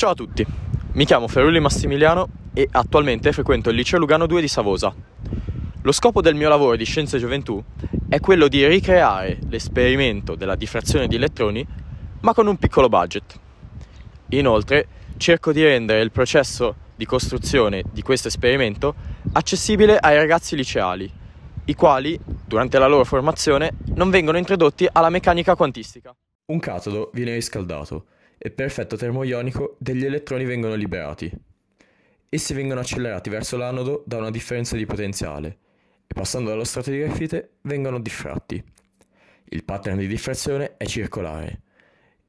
Ciao a tutti, mi chiamo Ferulli Massimiliano e attualmente frequento il liceo Lugano 2 di Savosa. Lo scopo del mio lavoro di Scienze e Gioventù è quello di ricreare l'esperimento della diffrazione di elettroni ma con un piccolo budget. Inoltre cerco di rendere il processo di costruzione di questo esperimento accessibile ai ragazzi liceali, i quali, durante la loro formazione, non vengono introdotti alla meccanica quantistica. Un catodo viene riscaldato e per effetto termoionico degli elettroni vengono liberati. Essi vengono accelerati verso l'anodo da una differenza di potenziale e passando dallo strato di grafite vengono diffratti. Il pattern di diffrazione è circolare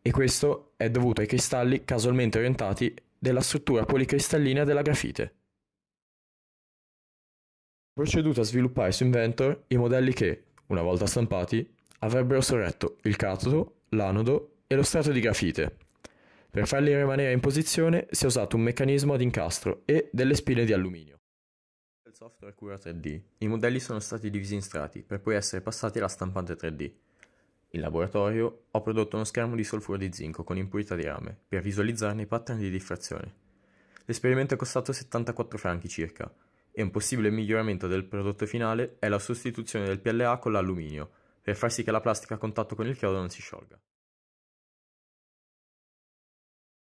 e questo è dovuto ai cristalli casualmente orientati della struttura policristallina della grafite. Ha proceduto a sviluppare su Inventor i modelli che, una volta stampati, avrebbero sorretto il catodo, l'anodo e lo strato di grafite, per farli rimanere in posizione si è usato un meccanismo ad incastro e delle spine di alluminio. Il software cura 3D. I modelli sono stati divisi in strati per poi essere passati alla stampante 3D. In laboratorio ho prodotto uno schermo di solfuro di zinco con impurità di rame per visualizzarne i pattern di diffrazione. L'esperimento è costato 74 franchi circa e un possibile miglioramento del prodotto finale è la sostituzione del PLA con l'alluminio per far sì che la plastica a contatto con il chiodo non si sciolga.